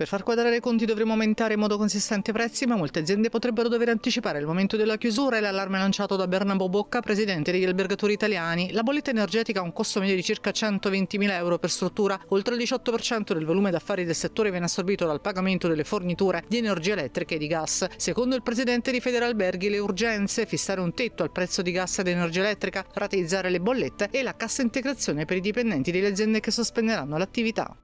Per far quadrare i conti dovremo aumentare in modo consistente i prezzi, ma molte aziende potrebbero dover anticipare il momento della chiusura e l'allarme lanciato da Bernabò Bocca, presidente degli albergatori italiani. La bolletta energetica ha un costo medio di circa 120.000 euro per struttura, oltre il 18% del volume d'affari del settore viene assorbito dal pagamento delle forniture di energia elettrica e di gas. Secondo il presidente di Federalberghi le urgenze, fissare un tetto al prezzo di gas ed energia elettrica, rateizzare le bollette e la cassa integrazione per i dipendenti delle aziende che sospenderanno l'attività.